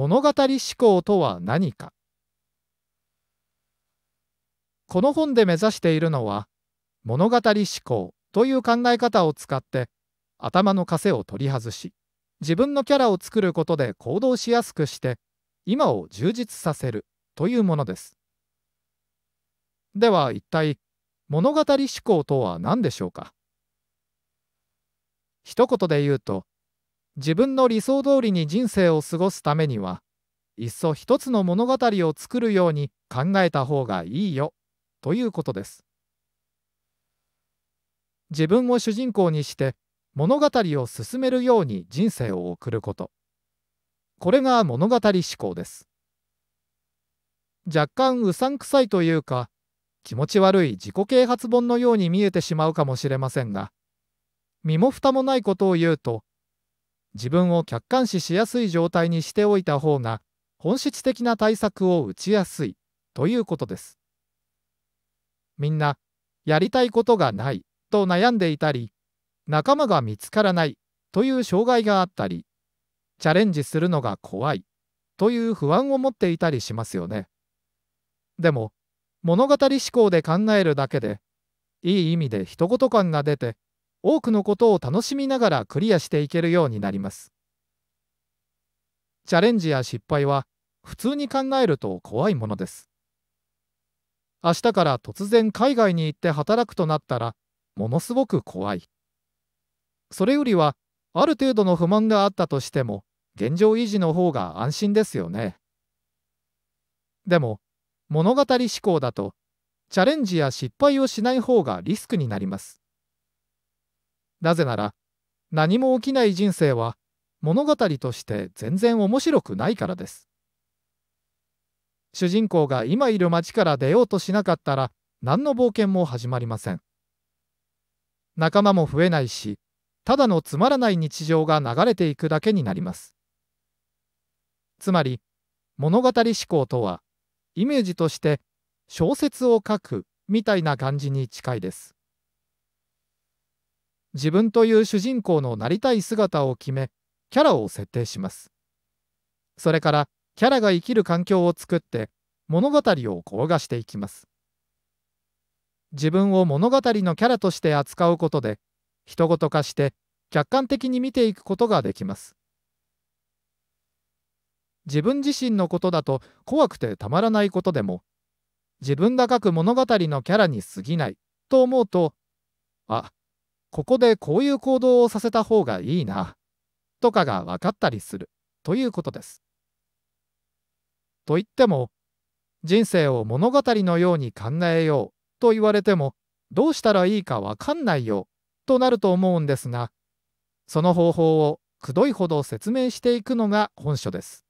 物語思考とは何かこの本で目指しているのは物語思考という考え方を使って頭の枷を取り外し自分のキャラを作ることで行動しやすくして今を充実させるというものですでは一体物語思考とは何でしょうか一言で言うと自分の理想通りに人生を過ごすためにはいっそ一つの物語を作るように考えた方がいいよということです自分を主人公にして物語を進めるように人生を送ることこれが物語思考です若干うさんくさいというか気持ち悪い自己啓発本のように見えてしまうかもしれませんが身も蓋もないことを言うと自分を客観視しやすい状態にしておいた方が本質的な対策を打ちやすいということですみんなやりたいことがないと悩んでいたり仲間が見つからないという障害があったりチャレンジするのが怖いという不安を持っていたりしますよねでも物語思考で考えるだけでいい意味で一言感が出て多くのことを楽しみながらクリアしていけるようになりますチャレンジや失敗は普通に考えると怖いものです明日から突然海外に行って働くとなったらものすごく怖いそれよりはある程度の不満があったとしても現状維持の方が安心ですよねでも物語思考だとチャレンジや失敗をしない方がリスクになりますなぜなら何も起きない人生は物語として全然面白くないからです主人公が今いる町から出ようとしなかったら何の冒険も始まりません仲間も増えないしただのつまらない日常が流れていくだけになりますつまり物語思考とはイメージとして小説を書くみたいな感じに近いです自分という主人公のなりたい姿を決めキャラを設定しますそれからキャラが生きる環境を作って物語を転がしていきます自分を物語のキャラとして扱うことで人事化して客観的に見ていくことができます自分自身のことだと怖くてたまらないことでも自分が書く物語のキャラに過ぎないと思うとあここでこういう行動をさせた方がいいなとかが分かったりするということです。と言っても人生を物語のように考えようと言われてもどうしたらいいか分かんないよとなると思うんですがその方法をくどいほど説明していくのが本書です。